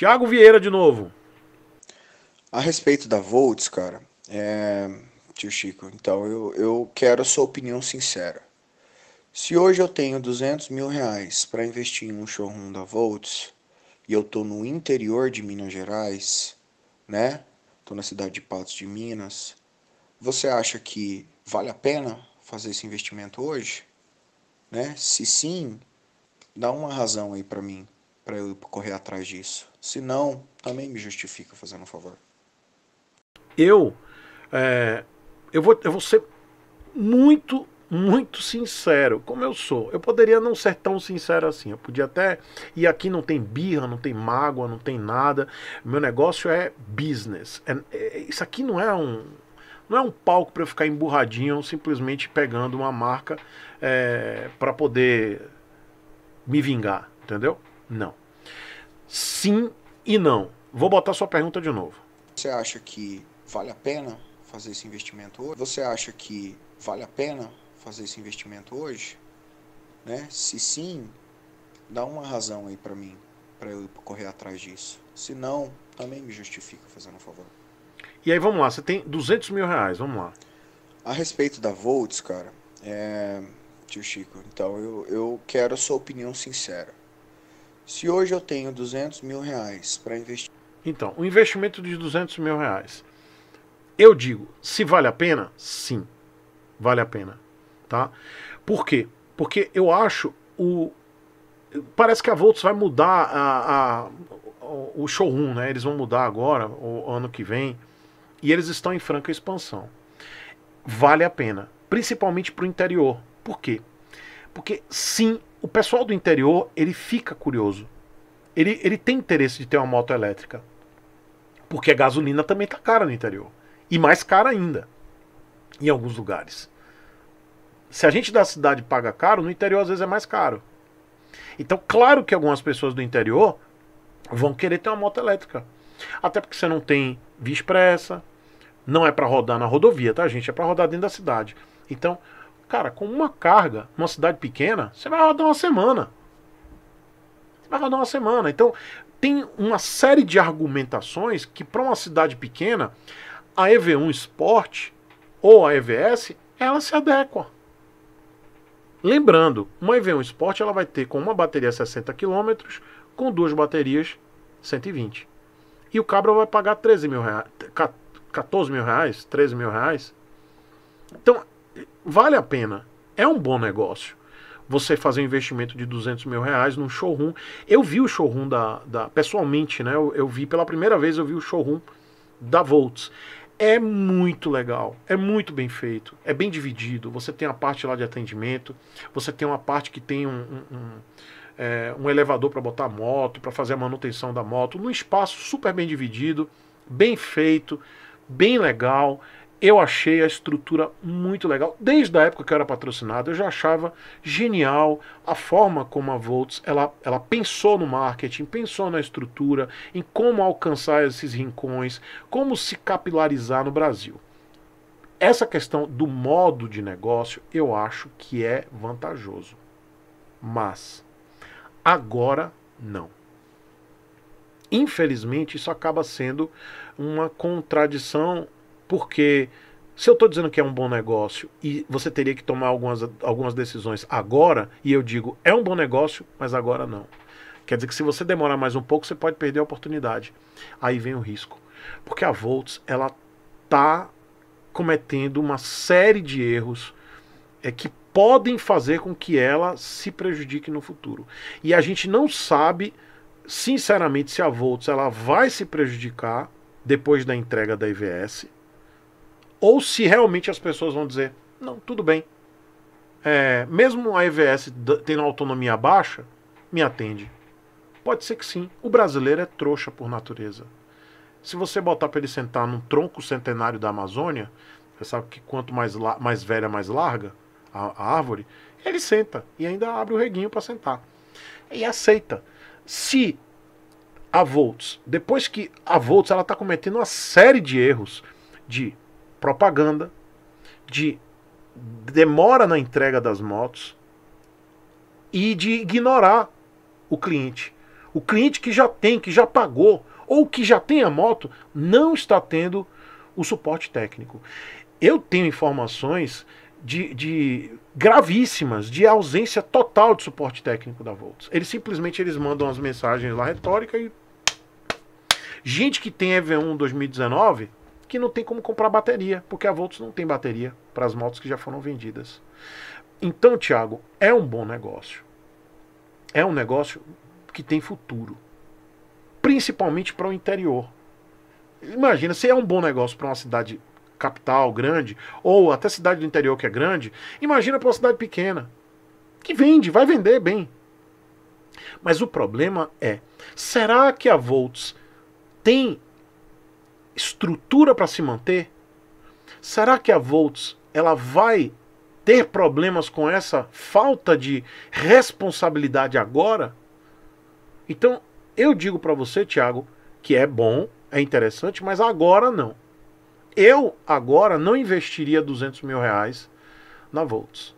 Tiago Vieira de novo. A respeito da Volts, cara, é... tio Chico, então eu, eu quero a sua opinião sincera. Se hoje eu tenho 200 mil reais para investir em um showroom da Volts e eu tô no interior de Minas Gerais, né? Tô na cidade de Patos de Minas. Você acha que vale a pena fazer esse investimento hoje? Né? Se sim, dá uma razão aí para mim para eu correr atrás disso. Se não, também me justifica fazendo um favor. Eu, é, eu, vou, eu vou ser muito, muito sincero, como eu sou. Eu poderia não ser tão sincero assim. Eu podia até. E aqui não tem birra, não tem mágoa, não tem nada. Meu negócio é business. É, é, isso aqui não é um. Não é um palco para eu ficar emburradinho simplesmente pegando uma marca é, para poder me vingar, entendeu? Não sim e não. Vou botar sua pergunta de novo. Você acha que vale a pena fazer esse investimento hoje? Você acha que vale a pena fazer esse investimento hoje? Né? Se sim, dá uma razão aí para mim, para eu correr atrás disso. Se não, também me justifica fazendo um favor. E aí vamos lá, você tem 200 mil reais, vamos lá. A respeito da Volts, cara, é... tio Chico, então eu, eu quero a sua opinião sincera. Se hoje eu tenho 200 mil reais para investir. Então, o investimento de 200 mil reais. Eu digo, se vale a pena, sim, vale a pena. Tá? Por quê? Porque eu acho o. Parece que a Volts vai mudar a, a, o showroom, né? Eles vão mudar agora, o ano que vem. E eles estão em franca expansão. Vale a pena. Principalmente para o interior. Por quê? Porque sim, o pessoal do interior, ele fica curioso. Ele, ele tem interesse de ter uma moto elétrica. Porque a gasolina também tá cara no interior. E mais cara ainda. Em alguns lugares. Se a gente da cidade paga caro, no interior às vezes é mais caro. Então, claro que algumas pessoas do interior vão querer ter uma moto elétrica. Até porque você não tem via expressa, não é para rodar na rodovia, tá, gente? É para rodar dentro da cidade. Então, Cara, com uma carga, numa cidade pequena, você vai rodar uma semana. Você vai rodar uma semana. Então, tem uma série de argumentações que, para uma cidade pequena, a EV1 Sport ou a EVS, ela se adequa. Lembrando, uma EV1 Sport ela vai ter com uma bateria 60 km, com duas baterias 120. E o cabra vai pagar 13 mil reais, 14 mil reais, 13 mil reais. Então vale a pena. É um bom negócio. Você fazer um investimento de 200 mil reais num showroom. Eu vi o showroom da. da pessoalmente, né? Eu, eu vi pela primeira vez, eu vi o showroom da Volts é muito legal, é muito bem feito, é bem dividido. Você tem a parte lá de atendimento, você tem uma parte que tem um, um, um, é, um elevador para botar a moto, para fazer a manutenção da moto, num espaço super bem dividido, bem feito, bem legal eu achei a estrutura muito legal. Desde a época que eu era patrocinado, eu já achava genial a forma como a Volts ela, ela pensou no marketing, pensou na estrutura, em como alcançar esses rincões, como se capilarizar no Brasil. Essa questão do modo de negócio eu acho que é vantajoso. Mas agora não. Infelizmente, isso acaba sendo uma contradição porque se eu estou dizendo que é um bom negócio e você teria que tomar algumas, algumas decisões agora, e eu digo é um bom negócio, mas agora não. Quer dizer que se você demorar mais um pouco, você pode perder a oportunidade. Aí vem o risco. Porque a Volts, ela tá cometendo uma série de erros é, que podem fazer com que ela se prejudique no futuro. E a gente não sabe, sinceramente, se a Volts ela vai se prejudicar depois da entrega da IVS ou se realmente as pessoas vão dizer: não, tudo bem. É, mesmo a EVS tendo autonomia baixa, me atende. Pode ser que sim. O brasileiro é trouxa por natureza. Se você botar para ele sentar num tronco centenário da Amazônia, você sabe que quanto mais, mais velha, mais larga a, a árvore, ele senta e ainda abre o reguinho para sentar. E aceita. Se a Volts, depois que a Volts ela está cometendo uma série de erros de propaganda, de demora na entrega das motos e de ignorar o cliente. O cliente que já tem, que já pagou ou que já tem a moto, não está tendo o suporte técnico. Eu tenho informações de, de gravíssimas de ausência total de suporte técnico da Volts. Eles simplesmente eles mandam as mensagens lá retórica e gente que tem EV1 2019 que não tem como comprar bateria, porque a Volts não tem bateria para as motos que já foram vendidas. Então, Thiago, é um bom negócio. É um negócio que tem futuro, principalmente para o interior. Imagina, se é um bom negócio para uma cidade capital grande, ou até cidade do interior que é grande, imagina para uma cidade pequena, que vende, vai vender bem. Mas o problema é, será que a Volts tem estrutura para se manter? Será que a Volts ela vai ter problemas com essa falta de responsabilidade agora? Então, eu digo para você, Thiago que é bom, é interessante, mas agora não. Eu agora não investiria 200 mil reais na Volts.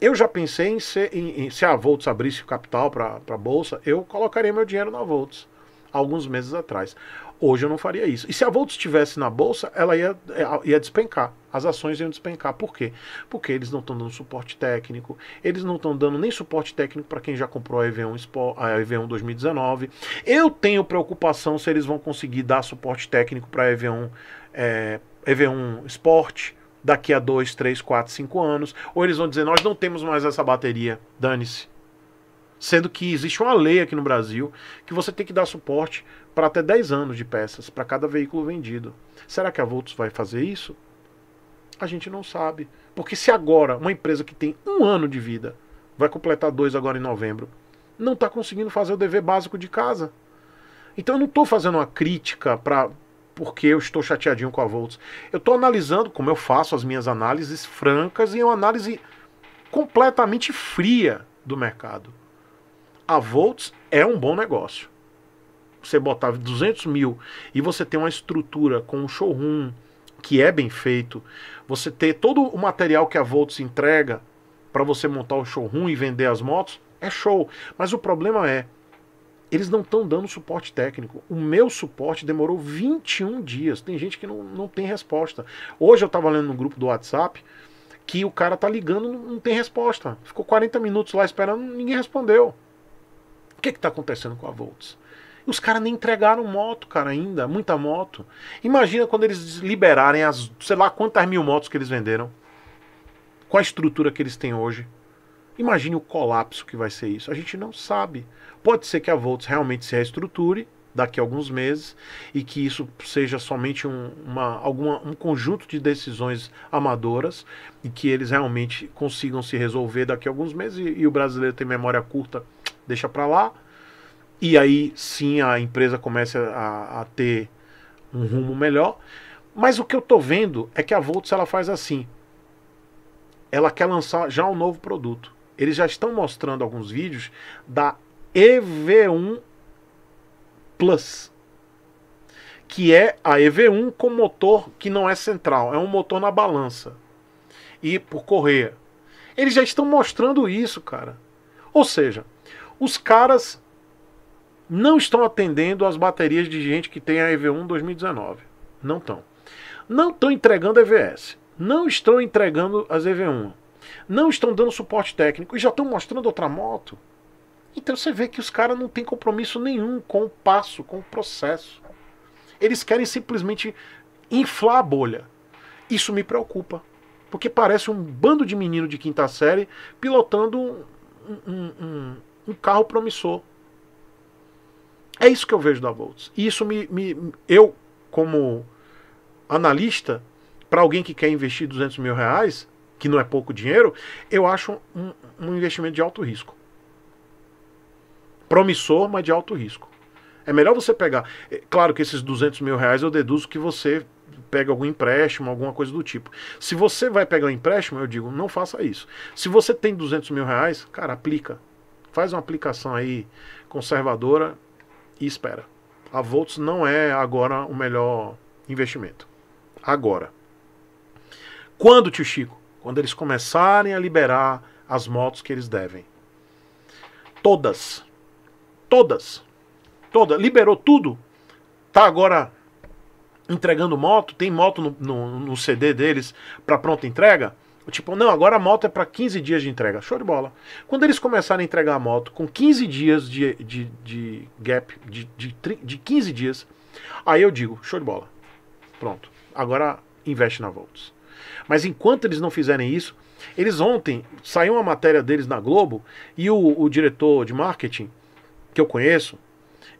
Eu já pensei em, ser, em, em se a Volts abrisse o capital para a bolsa, eu colocaria meu dinheiro na Volts alguns meses atrás. Hoje eu não faria isso. E se a Volts estivesse na bolsa, ela ia, é, ia despencar. As ações iam despencar. Por quê? Porque eles não estão dando suporte técnico, eles não estão dando nem suporte técnico para quem já comprou a EV1, Sport, a EV1 2019. Eu tenho preocupação se eles vão conseguir dar suporte técnico para a EV1, é, EV1 Sport daqui a 2, 3, 4, 5 anos. Ou eles vão dizer: nós não temos mais essa bateria, dane-se Sendo que existe uma lei aqui no Brasil que você tem que dar suporte para até 10 anos de peças para cada veículo vendido. Será que a Volts vai fazer isso? A gente não sabe. Porque se agora uma empresa que tem um ano de vida, vai completar dois agora em novembro, não está conseguindo fazer o dever básico de casa. Então eu não estou fazendo uma crítica para porque eu estou chateadinho com a Volts. Eu estou analisando, como eu faço as minhas análises francas, e uma análise completamente fria do mercado a Volts é um bom negócio. Você botar 200 mil e você ter uma estrutura com um showroom que é bem feito, você ter todo o material que a Volts entrega para você montar o showroom e vender as motos, é show. Mas o problema é, eles não estão dando suporte técnico. O meu suporte demorou 21 dias. Tem gente que não, não tem resposta. Hoje eu estava lendo no grupo do WhatsApp que o cara tá ligando, não tem resposta. Ficou 40 minutos lá esperando, ninguém respondeu que está acontecendo com a Volts? Os caras nem entregaram moto, cara, ainda. Muita moto. Imagina quando eles liberarem as, sei lá, quantas mil motos que eles venderam. Com a estrutura que eles têm hoje. Imagine o colapso que vai ser isso. A gente não sabe. Pode ser que a Volts realmente se reestruture daqui a alguns meses e que isso seja somente um, uma, alguma, um conjunto de decisões amadoras e que eles realmente consigam se resolver daqui a alguns meses. E, e o brasileiro tem memória curta deixa para lá. E aí sim a empresa começa a, a, ter um uhum. rumo melhor. Mas o que eu tô vendo é que a Volts ela faz assim. Ela quer lançar já um novo produto. Eles já estão mostrando alguns vídeos da EV1 Plus, que é a EV1 com motor que não é central, é um motor na balança e por correia. Eles já estão mostrando isso, cara. Ou seja, os caras não estão atendendo às baterias de gente que tem a EV1 2019. Não estão. Não estão entregando EVS. Não estão entregando as EV1. Não estão dando suporte técnico e já estão mostrando outra moto. Então você vê que os caras não têm compromisso nenhum com o passo, com o processo. Eles querem simplesmente inflar a bolha. Isso me preocupa. Porque parece um bando de menino de quinta série pilotando um, um um carro promissor. É isso que eu vejo da Volts. E isso me, me eu, como analista, para alguém que quer investir 200 mil reais, que não é pouco dinheiro, eu acho um, um investimento de alto risco. Promissor, mas de alto risco. É melhor você pegar. É, claro que esses 200 mil reais eu deduzo que você pega algum empréstimo, alguma coisa do tipo. Se você vai pegar um empréstimo, eu digo, não faça isso. Se você tem 200 mil reais, cara, aplica. Faz uma aplicação aí conservadora e espera. A Volts não é agora o melhor investimento. Agora. Quando, tio Chico? Quando eles começarem a liberar as motos que eles devem. Todas. Todas. Toda. Liberou tudo. Tá agora entregando moto. Tem moto no, no, no CD deles para pronta entrega. Tipo, não, agora a moto é para 15 dias de entrega. Show de bola. Quando eles começarem a entregar a moto com 15 dias de, de, de gap, de, de, de 15 dias, aí eu digo, show de bola. Pronto. Agora investe na Volts. Mas enquanto eles não fizerem isso, eles ontem saiu uma matéria deles na Globo e o, o diretor de marketing, que eu conheço,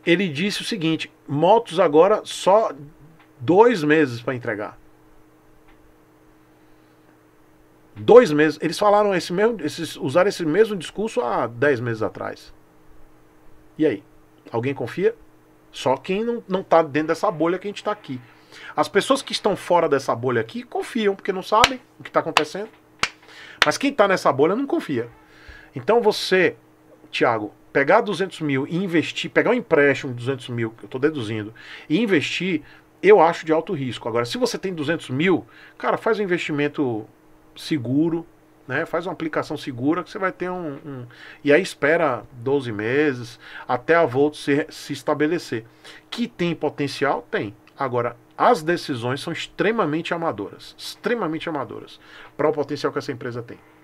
ele disse o seguinte: motos agora só dois meses para entregar. Dois meses. Eles falaram esse mesmo. Esses, usaram esse mesmo discurso há dez meses atrás. E aí? Alguém confia? Só quem não, não tá dentro dessa bolha que a gente está aqui. As pessoas que estão fora dessa bolha aqui confiam, porque não sabem o que está acontecendo. Mas quem está nessa bolha não confia. Então você, Thiago, pegar 200 mil e investir, pegar um empréstimo de 200 mil, que eu estou deduzindo, e investir, eu acho de alto risco. Agora, se você tem 200 mil, cara, faz um investimento seguro, né? Faz uma aplicação segura que você vai ter um, um. e aí espera 12 meses até a Volt se, se estabelecer. Que tem potencial? Tem. Agora, as decisões são extremamente amadoras. Extremamente amadoras. Para o potencial que essa empresa tem.